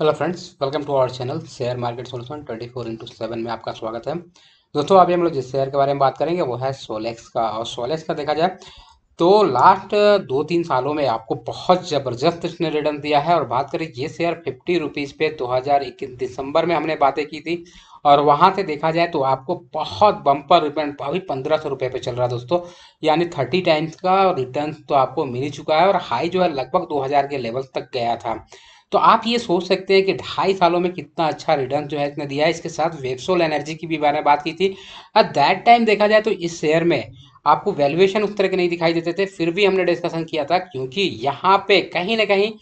hello friends welcome to our channel share market solution 24 into seven में आपका स्वागत है दोस्तों अभी हम लोग जिस शेयर के बारे में बात करेंगे वो है सोलेक्स का और सोलेक्स का देखा जाए तो लास्ट दो तीन सालों में आपको बहुत ज़बरदस्त इसने रिटर्न दिया है और बात करें ये शेयर फिफ्टी रुपीज़ पे दो हज़ार इक्कीस दिसंबर में हमने बातें की थी और वहाँ से देखा जाए तो आपको बहुत बम्पर रिटर्न अभी पंद्रह सौ रुपये पे चल रहा है दोस्तों यानी थर्टी टाइम्स का रिटर्न तो आपको मिल चुका है और हाई जो है लगभग दो हज़ार के लेवल तक गया था तो आप ये सोच सकते हैं कि ढाई सालों में कितना अच्छा रिटर्न जो है इसने दिया है इसके साथ वेबसोल एनर्जी की भी बारे में बात की थी एट दैट टाइम देखा जाए तो इस शेयर में आपको वैल्यूएशन उस तरह के नहीं दिखाई देते थे फिर भी हमने डिस्कशन किया था क्योंकि यहाँ पे कहीं ना कहीं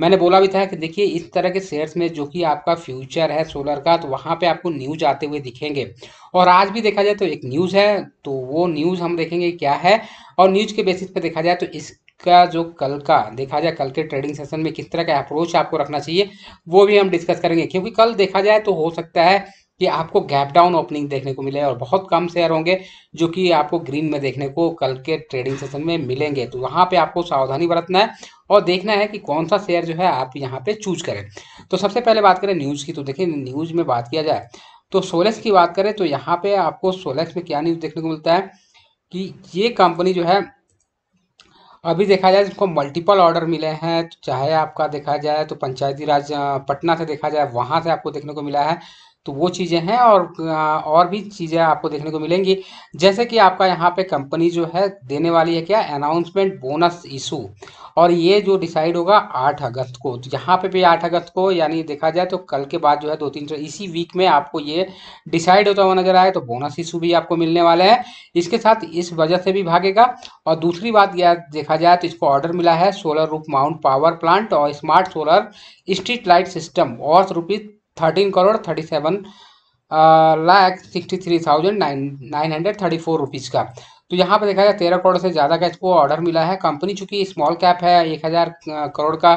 मैंने बोला भी था कि देखिए इस तरह के शेयर्स में जो कि आपका फ्यूचर है सोलर का तो वहाँ पे आपको न्यूज आते हुए दिखेंगे और आज भी देखा जाए तो एक न्यूज़ है तो वो न्यूज़ हम देखेंगे क्या है और न्यूज़ के बेसिस पे देखा जाए तो इस का जो कल का देखा जाए कल के ट्रेडिंग सेशन में किस तरह का अप्रोच आपको रखना चाहिए वो भी हम डिस्कस करेंगे क्योंकि कल देखा जाए तो हो सकता है कि आपको गैप डाउन ओपनिंग देखने को मिले और बहुत कम शेयर होंगे जो कि आपको ग्रीन में देखने को कल के ट्रेडिंग सेशन में मिलेंगे तो वहाँ पे आपको सावधानी बरतना है और देखना है कि कौन सा शेयर जो है आप यहाँ पे चूज करें तो सबसे पहले बात करें न्यूज़ की तो देखिए न्यूज़ में बात किया जाए तो सोलेक्स की बात करें तो यहाँ पे आपको सोलेक्स में क्या न्यूज़ देखने को मिलता है कि ये कंपनी जो है अभी देखा जाए जिसको मल्टीपल ऑर्डर मिले हैं तो चाहे आपका देखा जाए तो पंचायती राज पटना से देखा जाए वहाँ से आपको देखने को मिला है तो वो चीज़ें हैं और और भी चीज़ें आपको देखने को मिलेंगी जैसे कि आपका यहाँ पे कंपनी जो है देने वाली है क्या अनाउंसमेंट बोनस इशू और ये जो डिसाइड होगा आठ अगस्त को तो यहाँ पे भी आठ अगस्त को यानी देखा जाए तो कल के बाद जो है दो तीन सौ इसी वीक में आपको ये डिसाइड होता हुआ नजर आए तो बोनस इशू भी आपको मिलने वाले हैं इसके साथ इस वजह से भी भागेगा और दूसरी बात यह देखा जाए तो इसको ऑर्डर मिला है solar roof mount power plant और smart solar street light system और rupees thirteen crore thirty seven lakh sixty three thousand nine nine hundred thirty four rupees का तो यहाँ पर देखा जाए तेरह करोड़ से ज़्यादा का इसको ऑर्डर मिला है कंपनी चूंकि स्मॉल कैप है एक हज़ार करोड़ का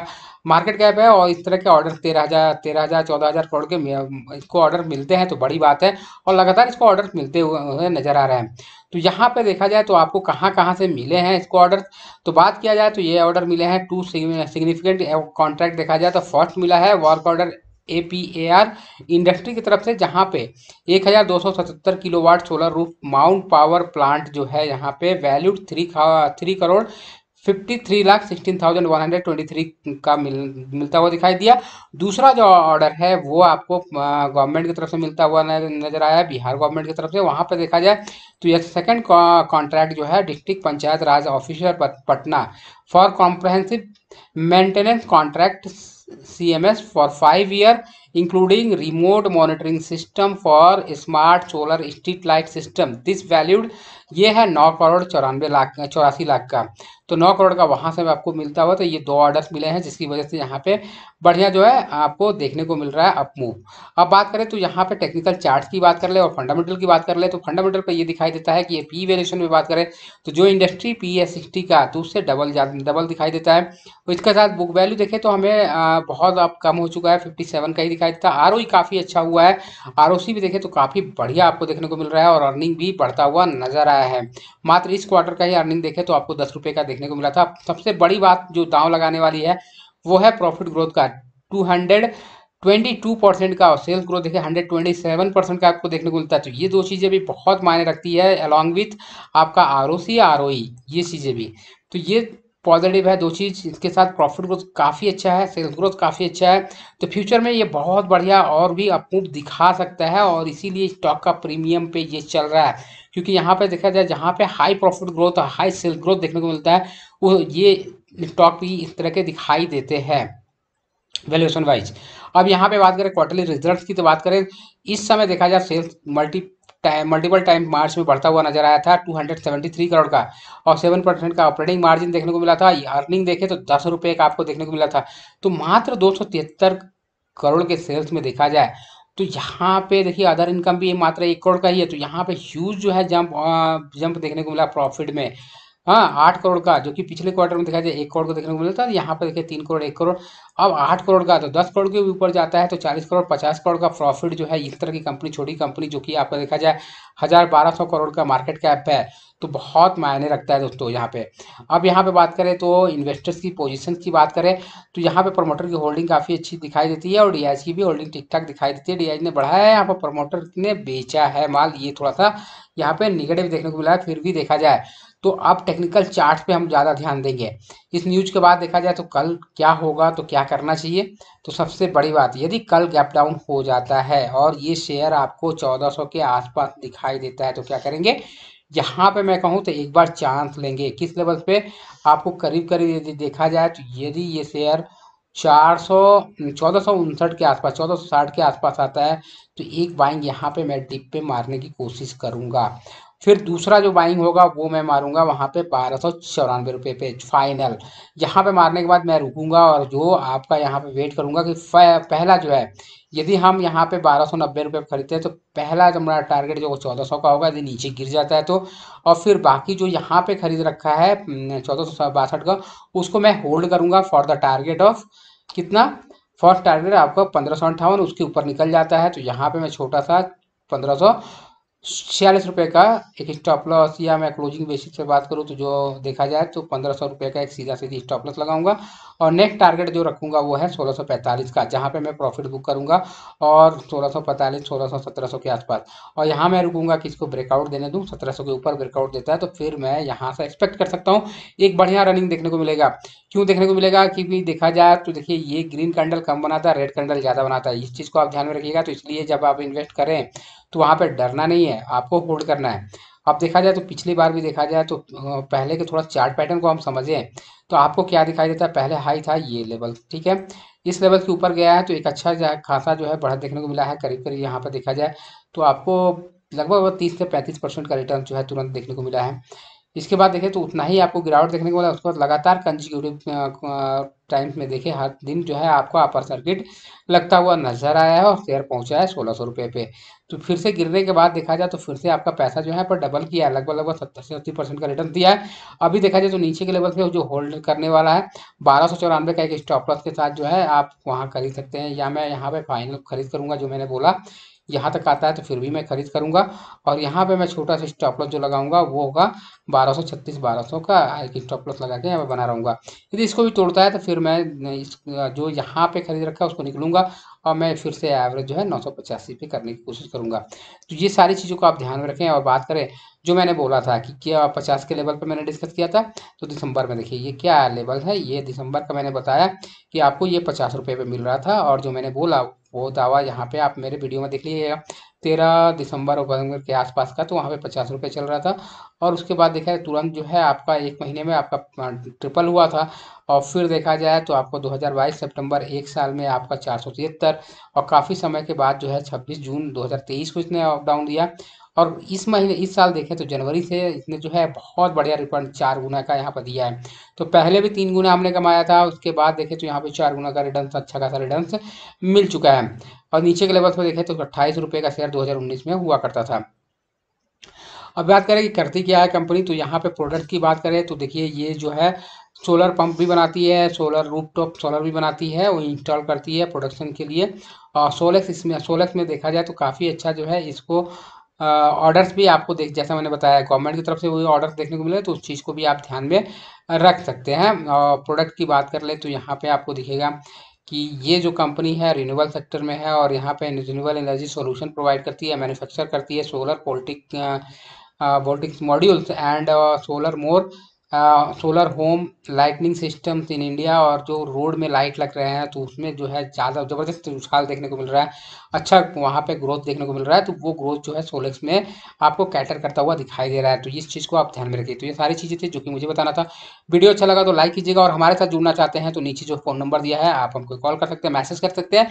मार्केट कैप है और इस तरह के ऑर्डर तेरह हज़ार तेरह हज़ार चौदह हज़ार करोड़ के इसको ऑर्डर मिलते हैं तो बड़ी बात है और लगातार इसको ऑर्डर मिलते हुए नज़र आ रहे हैं तो यहाँ पे देखा जाए तो आपको कहाँ कहाँ से मिले हैं इसको ऑर्डर तो बात किया जाए तो ये ऑर्डर मिले हैं टू सिग्निफिकेंट कॉन्ट्रैक्ट देखा जाए तो फर्स्ट मिला है work order A P A R industry की तरफ से जहाँ पे 1277 kilowatt solar roof mount power plant जो है यहाँ पे valued three three crore fifty three lakh sixteen thousand one hundred twenty three का मिल मिलता हुआ दिखाई दिया दूसरा जो ऑर्डर है वो आपको गवर्नमेंट की तरफ से मिलता हुआ नजर आया बिहार गवर्नमेंट की तरफ से वहाँ पर देखा जाए तो यह सेकंड कॉन्ट्रैक्ट जो है district panchayat raj officer Patna for comprehensive maintenance contract C M S for five year including remote monitoring system for smart solar street light system this valued ये है नौ करोड़ चौरानवे लाख चौरासी लाख का तो नौ करोड़ का वहाँ से आपको मिलता हुआ तो ये दो ऑर्डर्स मिले हैं जिसकी वजह से यहाँ पे बढ़िया जो है आपको देखने को मिल रहा है अप मूव अब बात करें तो यहाँ पे टेक्निकल चार्ट्स की बात कर ले और फंडामेंटल की बात कर ले तो फंडामेंटल पर ये दिखाई देता है कि ये पी वेरिएशन में बात करें तो जो इंडस्ट्री पी एस सिक्सटी का तो उससे डबल डबल दिखाई देता है तो इसके साथ बुक वैल्यू देखें तो हमें बहुत अब कम हो चुका है फिफ्टी सेवन का ही दिखाई देता है आर e काफ़ी अच्छा हुआ है आर भी देखें तो काफ़ी बढ़िया आपको देखने को मिल रहा है और अर्निंग भी बढ़ता हुआ नजर आया आया है मात्र इस क्वार्टर का ही अर्निंग देखें तो आपको दस रुपये का देखने को मिला था सबसे बड़ी बात जो दाव लगाने वाली है वो है प्रॉफिट ग्रोथ का two hundred twenty two percent का सेल्स ग्रोथ देखिए हंड्रेड ट्वेंटी सेवन परसेंट का आपको देखने को मिलता है तो ये दो चीज़ें भी बहुत मायने रखती है अलॉन्ग विथ आपका R O C R O ये चीज़ें भी तो ये पॉजिटिव है दो चीज़ इसके साथ प्रॉफिट ग्रोथ काफ़ी अच्छा है सेल्स ग्रोथ काफ़ी अच्छा है तो फ्यूचर में ये बहुत बढ़िया और भी अपूप दिखा सकता है और इसीलिए स्टॉक का प्रीमियम पे ये चल रहा है क्योंकि यहाँ पे देखा जाए जहाँ पे हाई प्रॉफिट ग्रोथ और हाई सेल ग्रोथ देखने को मिलता है वो ये स्टॉक भी इस तरह के दिखाई देते हैं वैल्यूएशन वाइज अब यहाँ पे बात करें क्वार्टरली रिजल्ट की तो बात करें इस समय देखा जाए sales multi time multiple time March में बढ़ता हुआ नजर आया था 273 करोड़ का और 7 परसेंट का ऑपरेटिंग मार्जिन देखने को मिला था अर्निंग देखे तो दस रुपये का आपको देखने को मिला था तो मात्र दो करोड़ के सेल्स में देखा जाए तो यहाँ पे देखिए अदर इनकम भी मात्र एक करोड़ का ही है तो यहाँ पे ह्यूज जो है जंप जंप देखने को मिला प्रॉफिट में हाँ आठ करोड़ का जो कि पिछले क्वार्टर में दिखाई दे एक करोड़ को देखने को मिलता था यहाँ पर देखिए तीन करोड़ एक करोड़ अब आठ करोड़ का तो दस करोड़ के ऊपर जाता है तो चालीस करोड़ पचास करोड़ का प्रॉफिट जो है इस तरह की कंपनी छोटी कंपनी जो कि आपको देखा जाए हज़ार बारह सौ करोड़ का मार्केट कैप है तो बहुत मायने रखता है दोस्तों यहाँ पे अब यहाँ पे बात करें तो इन्वेस्टर्स की पोजीशंस की बात करें तो यहाँ पे प्रमोटर की होल्डिंग काफ़ी अच्छी दिखाई देती है और डी की भी होल्डिंग ठीक ठाक दिखाई देती है डी ने बढ़ाया है यहाँ पर प्रमोटर ने बेचा है माल ये थोड़ा सा यहाँ पे निगेटिव देखने को मिला है फिर भी देखा जाए तो अब टेक्निकल चार्ट पे हम ज़्यादा ध्यान देंगे इस न्यूज के बाद देखा जाए तो कल क्या होगा तो क्या करना चाहिए तो सबसे बड़ी बात यदि कल गैप डाउन हो जाता है और ये शेयर आपको 1400 के आसपास दिखाई देता है तो क्या करेंगे यहाँ पे मैं कहूँ तो एक बार चांस लेंगे किस लेवल पे आपको करीब करीब यदि देखा जाए तो यदि ये शेयर चार सौ चौदह सौ उनसठ के आसपास चौदह सौ साठ के आसपास आता है तो एक बाइंग यहाँ पे मैं डिप पे मारने की कोशिश करूँगा फिर दूसरा जो बाइंग होगा वो मैं मारूंगा वहाँ पे बारह सौ चौरानवे रुपये पे फाइनल यहाँ पे मारने के बाद मैं रुकूंगा और जो आपका यहाँ पे वेट करूंगा कि पहला जो है यदि हम यहाँ पे बारह सौ नब्बे रुपये खरीदते हैं तो पहला जो हमारा टारगेट जो चौदह सौ का होगा यदि नीचे गिर जाता है तो और फिर बाकी जो यहाँ पर खरीद रखा है चौदह सौ बासठ का उसको मैं होल्ड करूँगा फॉर द टारगेट ऑफ कितना फॉर टारगेट आपका पंद्रह सौ उसके ऊपर निकल जाता है तो यहाँ पर मैं छोटा सा पंद्रह सौ छियालीस रुपये का एक स्टॉप लॉस या मैं क्लोजिंग बेसिस पे बात करूँ तो जो देखा जाए तो पंद्रह सौ रुपये का एक सीधा सीधी स्टॉप लॉस लगाऊंगा और नेक्स्ट टारगेट जो रखूंगा वो है सोलह सौ पैंतालीस का जहाँ पे मैं प्रॉफिट बुक करूंगा और सोलह सौ पैंतालीस सोलह सौ सत्रह सौ के आसपास और यहाँ मैं रुकूंगा कि इसको ब्रेकआउट देने दूँ सत्रह सौ के ऊपर ब्रेकआउट देता है तो फिर मैं यहाँ से एक्सपेक्ट कर सकता हूँ एक बढ़िया रनिंग देखने को मिलेगा क्यों देखने को मिलेगा क्योंकि देखा जाए तो देखिए ये ग्रीन कैंडल कम बनाता है रेड कैंडल ज़्यादा बनाता है इस चीज़ को आप ध्यान में रखिएगा तो इसलिए जब आप इन्वेस्ट करें तो वहाँ पर डरना नहीं है आपको होल्ड करना है अब देखा जाए तो पिछली बार भी देखा जाए तो पहले के थोड़ा चार्ट पैटर्न को हम समझें तो आपको क्या दिखाई देता है पहले हाई था ये लेवल ठीक है इस लेवल के ऊपर गया है तो एक अच्छा खासा जो है बढ़त देखने को मिला है करीब करीब यहाँ पर देखा जाए तो आपको लगभग तीस से पैंतीस परसेंट का रिटर्न जो है तुरंत देखने को मिला है इसके बाद देखें तो उतना ही आपको गिरावट देखने को मिला उसके बाद लगातार कंजिक्यूटिव टाइम्स में देखें हर दिन जो है आपको अपर सर्किट लगता हुआ नजर आया है और शेयर पहुंचा है सोलह सौ रुपये पे तो फिर से गिरने के बाद देखा जाए तो फिर से आपका पैसा जो है पर डबल किया है लगभग लगभग सत्तर से अस्सी परसेंट का रिटर्न दिया है अभी देखा जाए तो नीचे के लेवल पे जो होल्ड करने वाला है बारह सौ चौरानवे का एक स्टॉप लॉस के साथ जो है आप वहाँ खरीद सकते हैं या मैं यहाँ पे फाइनल खरीद करूँगा जो मैंने बोला यहाँ तक आता है तो फिर भी मैं खरीद करूँगा और यहाँ पे मैं छोटा सा स्टॉप लॉस जो लगाऊंगा वो होगा बारह सौ छत्तीस बारह सौ का एक स्टॉप लॉस लगा के यहाँ पर बना रहूँगा यदि इसको भी तोड़ता है तो फिर मैं इस जो यहाँ पे खरीद रखा है उसको निकलूँगा और मैं फिर से एवरेज जो है नौ सौ पचासी पे करने की कोशिश करूँगा तो ये सारी चीज़ों को आप ध्यान में रखें और बात करें जो मैंने बोला था कि क्या पचास के लेवल पर मैंने डिस्कस किया था तो दिसंबर में देखिए ये क्या लेवल है ये दिसंबर का मैंने बताया कि आपको ये पचास रुपये पर मिल रहा था और जो मैंने बोला वो दावा यहाँ पे आप मेरे वीडियो में देख लीजिएगा तेरह दिसंबर और के आसपास का तो वहाँ पे पचास रुपये चल रहा था और उसके बाद देखा जाए तुरंत जो है आपका एक महीने में आपका ट्रिपल हुआ था और फिर देखा जाए तो आपको 2022 सितंबर एक साल में आपका चार और काफ़ी समय के बाद जो है छब्बीस जून दो को इसने अपडाउन दिया और इस महीने इस साल देखें तो जनवरी से इसने जो है बहुत बढ़िया रिटर्न चार गुना का यहाँ पर दिया है तो पहले भी तीन गुना हमने कमाया था उसके बाद देखें तो यहाँ पे चार गुना का रिटर्न अच्छा खासा रिटर्न मिल चुका है और नीचे के लेवल पर देखें तो अट्ठाईस रुपये का शेयर दो में हुआ करता था अब बात करें कि करती क्या है कंपनी तो यहाँ पे प्रोडक्ट की बात करें तो देखिए ये जो है सोलर पंप भी बनाती है सोलर रूफटॉप सोलर भी बनाती है वो इंस्टॉल करती है प्रोडक्शन के लिए और सोलेक्स इसमें सोलेक्स में देखा जाए तो काफ़ी अच्छा जो है इसको ऑर्डर्स भी आपको देख जैसा मैंने बताया गवर्नमेंट की तरफ से वही ऑर्डर्स देखने को मिले तो उस चीज़ को भी आप ध्यान में रख सकते हैं और प्रोडक्ट की बात कर ले तो यहाँ पे आपको दिखेगा कि ये जो कंपनी है रिन्यूबल सेक्टर में है और यहाँ पे रिन्यूबल एनर्जी सॉल्यूशन प्रोवाइड करती है मैन्युफैक्चर करती है सोलर पोल्टिक voltaics modules and solar more solar home lightning system in India और जो रोड में लाइट लग रहे हैं तो उसमें जो है ज़्यादा ज़बरदस्त उछाल देखने को मिल रहा है अच्छा वहाँ पे ग्रोथ देखने को मिल रहा है तो वो ग्रोथ जो है सोलेक्स में आपको कैटर करता हुआ दिखाई दे रहा है तो इस चीज़ को आप ध्यान में रखिए तो ये सारी चीज़ें थी जो कि मुझे बताना था वीडियो अच्छा लगा तो लाइक कीजिएगा और हमारे साथ जुड़ना चाहते हैं तो नीचे जो फ़ोन नंबर दिया है आप हमको कॉल कर सकते हैं मैसेज कर सकते हैं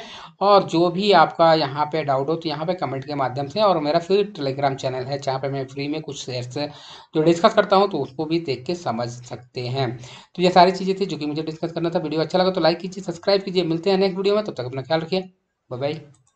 और जो भी आपका यहाँ पर डाउट हो तो यहाँ पर कमेंट के माध्यम से और मेरा फिर टेलीग्राम चैनल है जहाँ पर मैं फ्री में कुछ शेयर से जो डिस्कस करता हूँ तो उसको भी देख के समझ सकते हैं तो ये सारी चीज़ें थी जो कि मुझे डिस्कस करना था वीडियो अच्छा लगा तो लाइक कीजिए सब्सक्राइब कीजिए मिलते हैं नेक्स्ट वीडियो में तब तो तक अपना ख्याल रखिए बाय बाय